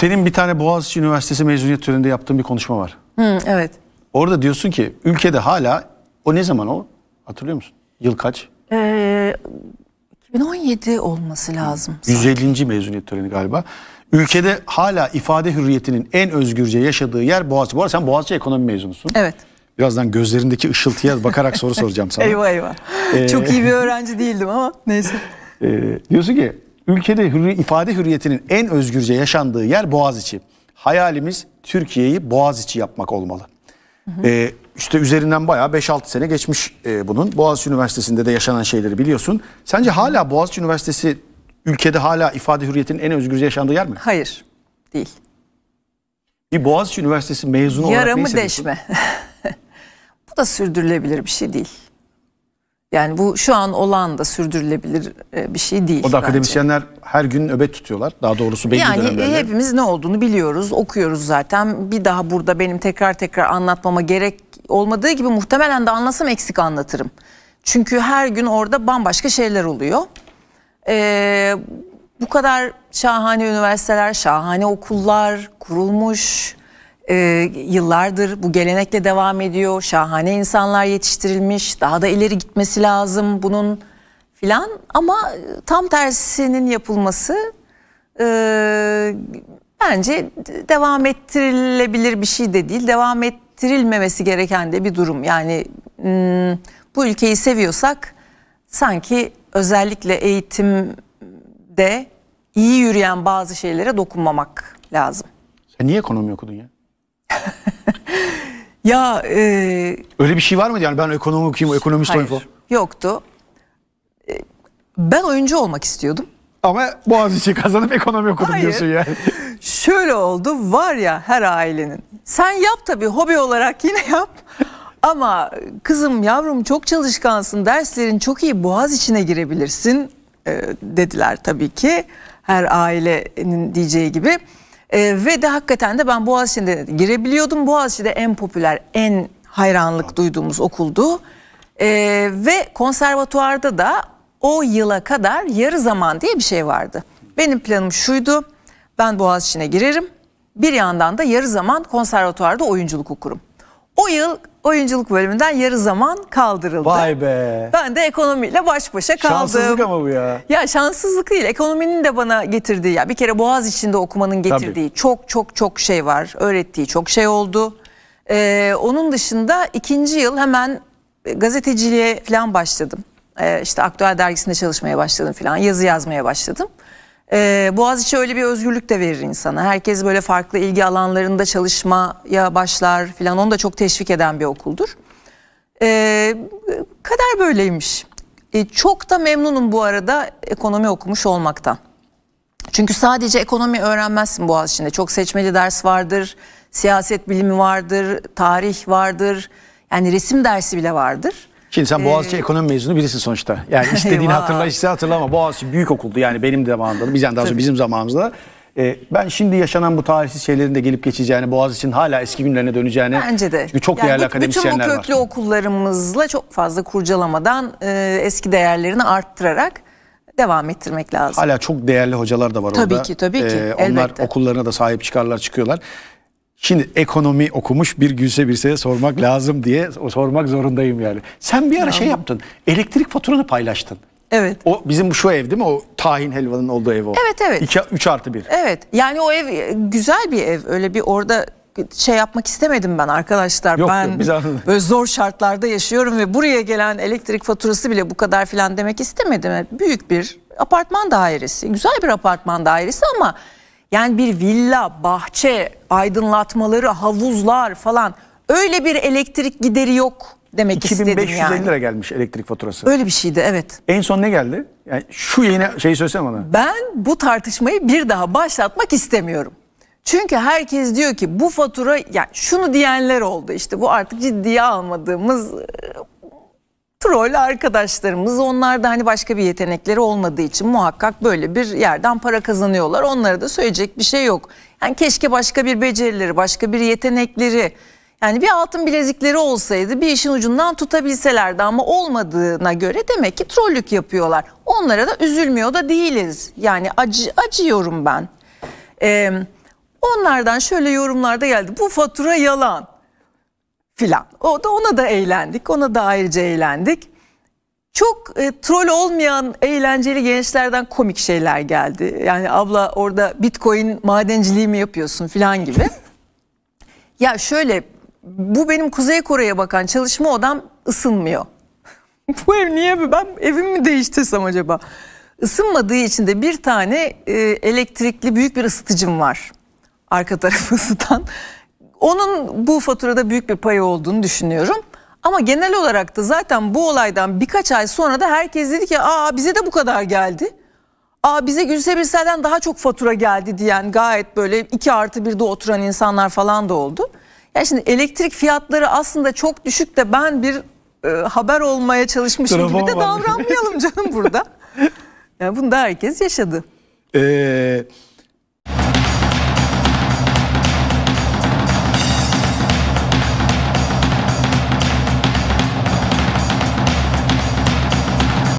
Senin bir tane Boğaziçi Üniversitesi mezuniyet töreninde yaptığın bir konuşma var. Hı, evet. Orada diyorsun ki ülkede hala o ne zaman o? Hatırlıyor musun? Yıl kaç? Ee, 2017 olması lazım. 150. Sanki. mezuniyet töreni galiba. Ülkede hala ifade hürriyetinin en özgürce yaşadığı yer Boğaziçi. Bu arada sen Boğaziçi ekonomi mezunusun. Evet. Birazdan gözlerindeki ışıltıya bakarak soru soracağım sana. eyvah eyvah. Ee, Çok iyi bir öğrenci değildim ama neyse. E, diyorsun ki Ülkede hürri, ifade hürriyetinin en özgürce yaşandığı yer Boğaziçi. Hayalimiz Türkiye'yi Boğaziçi yapmak olmalı. Hı hı. Ee, işte üzerinden bayağı 5-6 sene geçmiş e, bunun. Boğaziçi Üniversitesi'nde de yaşanan şeyleri biliyorsun. Sence hala Boğaziçi Üniversitesi ülkede hala ifade hürriyetinin en özgürce yaşandığı yer mi? Hayır, değil. Bir Boğaziçi Üniversitesi mezunu Yaramı olarak Yaramı deşme. Bu da sürdürülebilir bir şey değil. Yani bu şu an olan da sürdürülebilir e, bir şey değil. O da bence. akademisyenler her gün nöbet tutuyorlar. Daha doğrusu belli yani e, dönemlerde. Yani hepimiz ne olduğunu biliyoruz, okuyoruz zaten. Bir daha burada benim tekrar tekrar anlatmama gerek olmadığı gibi muhtemelen de anlasam eksik anlatırım. Çünkü her gün orada bambaşka şeyler oluyor. Ee, bu kadar şahane üniversiteler, şahane okullar kurulmuş e, yıllardır bu gelenekle devam ediyor. Şahane insanlar yetiştirilmiş. Daha da ileri gitmesi lazım bunun filan. Ama e, tam tersinin yapılması e, bence devam ettirilebilir bir şey de değil. Devam ettirilmemesi gereken de bir durum. Yani bu ülkeyi seviyorsak sanki özellikle eğitimde iyi yürüyen bazı şeylere dokunmamak lazım. Sen niye ekonomi okudun ya? ya e, öyle bir şey var mıydı yani ben ekonomi okuyayım, ekonomist hayır, olayım falan? Yoktu. E, ben oyuncu olmak istiyordum. Ama Boğaziçi kazanıp ekonomi okudum hayır. diyorsun yani. Şöyle oldu var ya her ailenin. Sen yap tabii hobi olarak yine yap. Ama kızım yavrum çok çalışkansın derslerin çok iyi boğaz içine girebilirsin e, dediler tabii ki her ailenin diyeceği gibi. E, ve de hakikaten de ben Boğaziçi'nde girebiliyordum. Boğaziçi'de en popüler, en hayranlık duyduğumuz okuldu. E, ve konservatuvarda da o yıla kadar yarı zaman diye bir şey vardı. Benim planım şuydu. Ben Boğaziçi'ne girerim. Bir yandan da yarı zaman konservatuvarda oyunculuk okurum. O yıl oyunculuk bölümünden yarı zaman kaldırıldı. Vay be. Ben de ekonomiyle baş başa kaldım. Şanssızlık ama bu ya. Ya şanssızlık değil. Ekonominin de bana getirdiği ya bir kere Boğaz içinde okumanın getirdiği Tabii. çok çok çok şey var. Öğrettiği çok şey oldu. Ee, onun dışında ikinci yıl hemen gazeteciliğe falan başladım. Ee, işte Aktüel Dergisi'nde çalışmaya başladım falan. Yazı yazmaya başladım. E, Boğaziçi öyle bir özgürlük de verir insana. Herkes böyle farklı ilgi alanlarında çalışmaya başlar filan. Onu da çok teşvik eden bir okuldur. E, kader böyleymiş. E, çok da memnunum bu arada ekonomi okumuş olmaktan. Çünkü sadece ekonomi öğrenmezsin Boğaziçi'nde. Çok seçmeli ders vardır, siyaset bilimi vardır, tarih vardır. Yani resim dersi bile vardır. Şimdi sen Boğaziçi ee, ekonomi mezunu birisin sonuçta. Yani istediğini hatırla, iste hatırlama. Boğaziçi büyük okuldu yani benim zamanımda. Biz yani daha sonra bizim zamanımızda. Ee, ben şimdi yaşanan bu tarihsiz şeylerin de gelip geçeceğini, Boğaziçi'nin hala eski günlerine döneceğini. Bence de. Çünkü çok yani değerli akademisyenler var. Bütün bu köklü var. okullarımızla çok fazla kurcalamadan e, eski değerlerini arttırarak devam ettirmek lazım. Hala çok değerli hocalar da var tabii orada. Tabii ki tabii ki. Ee, onlar okullarına da sahip çıkarlar çıkıyorlar. Şimdi ekonomi okumuş bir Gülse Birse'ye sormak lazım diye sormak zorundayım yani. Sen bir ara şey yaptın. Elektrik faturanı paylaştın. Evet. O bizim şu ev değil mi? O tahin helvanın olduğu ev o. Evet evet. 2, 3 artı 1. Evet. Yani o ev e, güzel bir ev. Öyle bir orada şey yapmak istemedim ben arkadaşlar. Yok, ben yok, böyle zor şartlarda yaşıyorum ve buraya gelen elektrik faturası bile bu kadar filan demek istemedim. Büyük bir apartman dairesi. Güzel bir apartman dairesi ama yani bir villa, bahçe, aydınlatmaları, havuzlar falan öyle bir elektrik gideri yok demek istedim yani. 2550 lira gelmiş elektrik faturası. Öyle bir şeydi evet. En son ne geldi? Yani şu yeni şeyi söylesene bana. Ben bu tartışmayı bir daha başlatmak istemiyorum. Çünkü herkes diyor ki bu fatura yani şunu diyenler oldu işte bu artık ciddiye almadığımız troll arkadaşlarımız onlar da hani başka bir yetenekleri olmadığı için muhakkak böyle bir yerden para kazanıyorlar. Onlara da söyleyecek bir şey yok. Yani keşke başka bir becerileri, başka bir yetenekleri yani bir altın bilezikleri olsaydı bir işin ucundan tutabilselerdi ama olmadığına göre demek ki trollük yapıyorlar. Onlara da üzülmüyor da değiliz. Yani acı, acıyorum ben. Ee, onlardan şöyle yorumlarda geldi. Bu fatura yalan filan. O da ona da eğlendik. Ona da ayrıca eğlendik. Çok e, troll olmayan eğlenceli gençlerden komik şeyler geldi. Yani abla orada bitcoin madenciliği mi yapıyorsun filan gibi. ya şöyle bu benim Kuzey Kore'ye bakan çalışma odam ısınmıyor. bu ev niye ben evimi mi değiştirsem acaba? Isınmadığı için de bir tane e, elektrikli büyük bir ısıtıcım var. Arka tarafı ısıtan. Onun bu faturada büyük bir payı olduğunu düşünüyorum. Ama genel olarak da zaten bu olaydan birkaç ay sonra da herkes dedi ki aa bize de bu kadar geldi. Aa bize Gülse Birsel'den daha çok fatura geldi diyen gayet böyle iki artı bir de oturan insanlar falan da oldu. Ya şimdi elektrik fiyatları aslında çok düşük de ben bir e, haber olmaya çalışmışım Trafon gibi de davranmayalım canım burada. Yani bunu da herkes yaşadı. Eee...